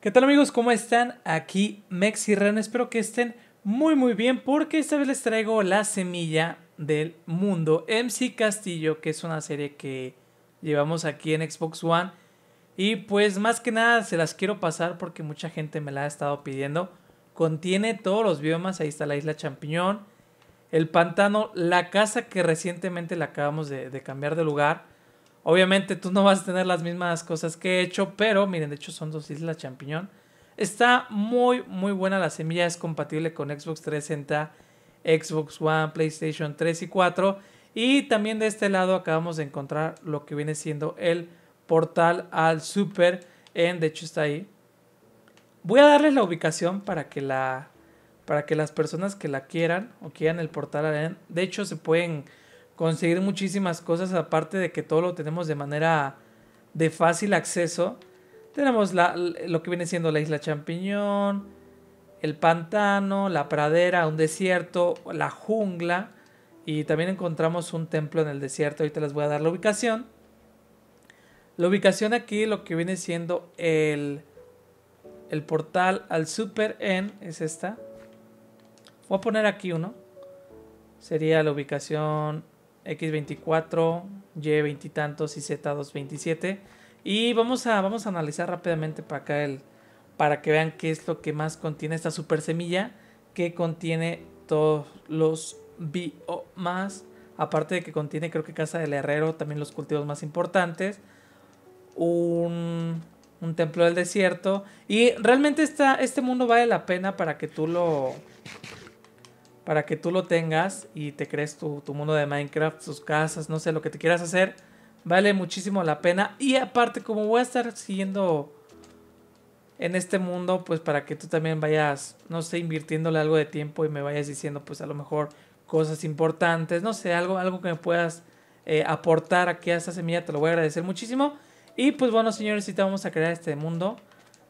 ¿Qué tal amigos? ¿Cómo están? Aquí y Espero que estén muy muy bien porque esta vez les traigo la semilla del mundo MC Castillo, que es una serie que llevamos aquí en Xbox One. Y pues más que nada se las quiero pasar porque mucha gente me la ha estado pidiendo. Contiene todos los biomas, ahí está la isla champiñón, el pantano, la casa que recientemente la acabamos de cambiar de lugar. Obviamente tú no vas a tener las mismas cosas que he hecho, pero miren, de hecho son dos islas champiñón. Está muy, muy buena la semilla, es compatible con Xbox 360, Xbox One, PlayStation 3 y 4. Y también de este lado acabamos de encontrar lo que viene siendo el portal al super. En, de hecho está ahí. Voy a darles la ubicación para que, la, para que las personas que la quieran o quieran el portal. De hecho se pueden conseguir muchísimas cosas, aparte de que todo lo tenemos de manera de fácil acceso. Tenemos la, lo que viene siendo la isla champiñón, el pantano, la pradera, un desierto, la jungla. Y también encontramos un templo en el desierto. Ahorita les voy a dar la ubicación. La ubicación aquí, lo que viene siendo el, el portal al Super N, es esta. Voy a poner aquí uno. Sería la ubicación X24, Y20 y tantos y Z227. Y vamos a, vamos a analizar rápidamente para acá el, para que vean qué es lo que más contiene esta super semilla que contiene todos los biomas. Aparte de que contiene, creo que Casa del Herrero, también los cultivos más importantes. Un, un templo del desierto. Y realmente está este mundo vale la pena para que tú lo, para que tú lo tengas y te crees tu, mundo de Minecraft, sus casas, no sé, lo que te quieras hacer. Vale muchísimo la pena. Y aparte, como voy a estar siguiendo en este mundo, pues para que tú también vayas, no sé, invirtiéndole algo de tiempo y me vayas diciendo, pues a lo mejor cosas importantes, no sé, algo, algo que me puedas eh, aportar aquí a esta semilla, te lo voy a agradecer muchísimo. Y pues bueno, señores, si te vamos a crear este mundo,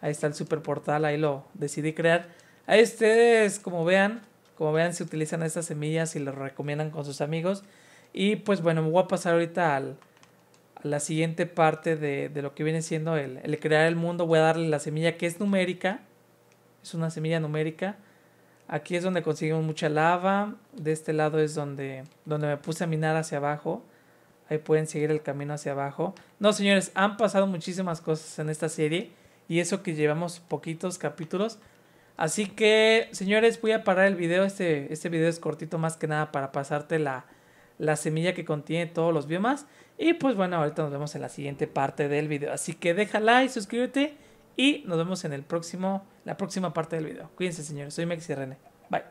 ahí está el super portal, ahí lo decidí crear. Ahí ustedes, como vean, como vean, se utilizan estas semillas y las recomiendan con sus amigos. Y pues bueno, me voy a pasar ahorita a la siguiente parte de, lo que viene siendo el, el, crear el mundo. Voy a darle la semilla que es numérica. Es una semilla numérica. Aquí es donde conseguimos mucha lava. De este lado es donde, donde me puse a minar hacia abajo. Ahí pueden seguir el camino hacia abajo. No, señores, han pasado muchísimas cosas en esta serie. Y eso que llevamos poquitos capítulos. Así que, señores, voy a parar el video. Este, este video es cortito más que nada para pasarte la, semilla que contiene todos los biomas. Y pues bueno, ahorita nos vemos en la siguiente parte del video. Así que deja like, suscríbete y nos vemos en el próximo, la próxima parte del video. Cuídense, señores. Soy mexi Bye.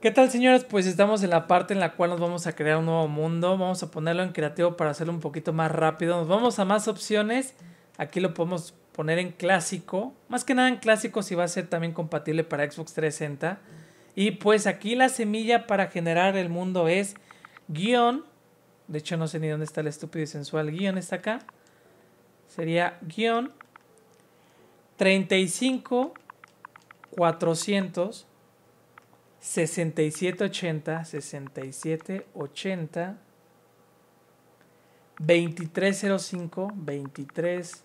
¿Qué tal, señores? Pues estamos en la parte en la cual nos vamos a crear un nuevo mundo. Vamos a ponerlo en creativo para hacerlo un poquito más rápido. Nos vamos a más opciones. Aquí lo podemos poner en clásico, más que nada en clásico si va a ser también compatible para Xbox 360. Y pues aquí la semilla para generar el mundo es guión, de hecho no sé ni dónde está el estúpido y sensual guión, está acá. Sería guión 35 400 80 6780 2305 23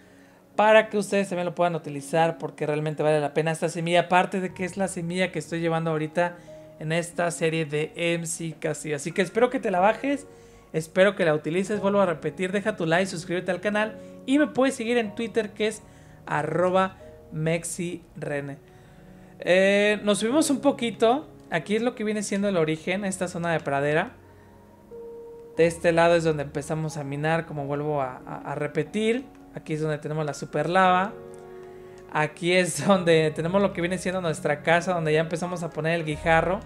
para que ustedes también lo puedan utilizar porque realmente vale la pena esta semilla, aparte de que es la semilla que estoy llevando ahorita en esta serie de MC Casi. Así que espero que te la bajes, espero que la utilices, vuelvo a repetir, deja tu like, suscríbete al canal y me puedes seguir en Twitter que es arroba mexirene. Eh, nos subimos un poquito, aquí es lo que viene siendo el origen, esta zona de pradera. De este lado es donde empezamos a minar, como vuelvo a repetir. Aquí es donde tenemos la super lava. Aquí es donde tenemos lo que viene siendo nuestra casa, donde ya empezamos a poner el guijarro.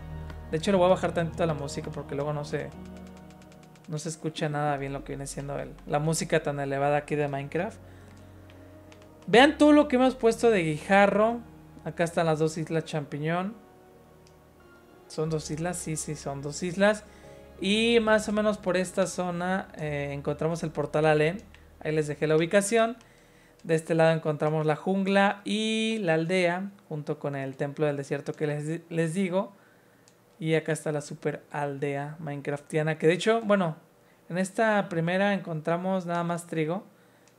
De hecho, lo voy a bajar tantito la música porque luego no se, no se escucha nada bien lo que viene siendo la música tan elevada aquí de Minecraft. Vean tú lo que hemos puesto de guijarro. Acá están las dos islas champiñón. ¿Son dos islas? Sí, sí, son dos islas. Y más o menos por esta zona eh, encontramos el portal Alén. Ahí les dejé la ubicación. De este lado encontramos la jungla y la aldea, junto con el templo del desierto que les, les, digo. Y acá está la super aldea minecraftiana, que de hecho, bueno, en esta primera encontramos nada más trigo,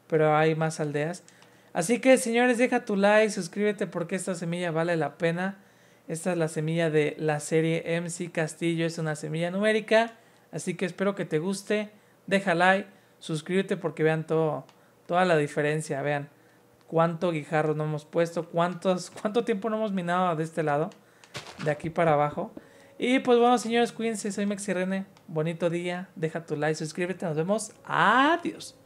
pero hay más aldeas. Así que señores, deja tu like, suscríbete porque esta semilla vale la pena. Esta es la semilla de la serie MC Castillo, es una semilla numérica, así que espero que te guste. Deja like suscríbete porque vean toda la diferencia, vean cuánto guijarro no hemos puesto, cuántos, cuánto tiempo no hemos minado de este lado, de aquí para abajo. Y pues bueno, señores, cuídense, soy Mexi Rene, bonito día, deja tu like, suscríbete, nos vemos, adiós.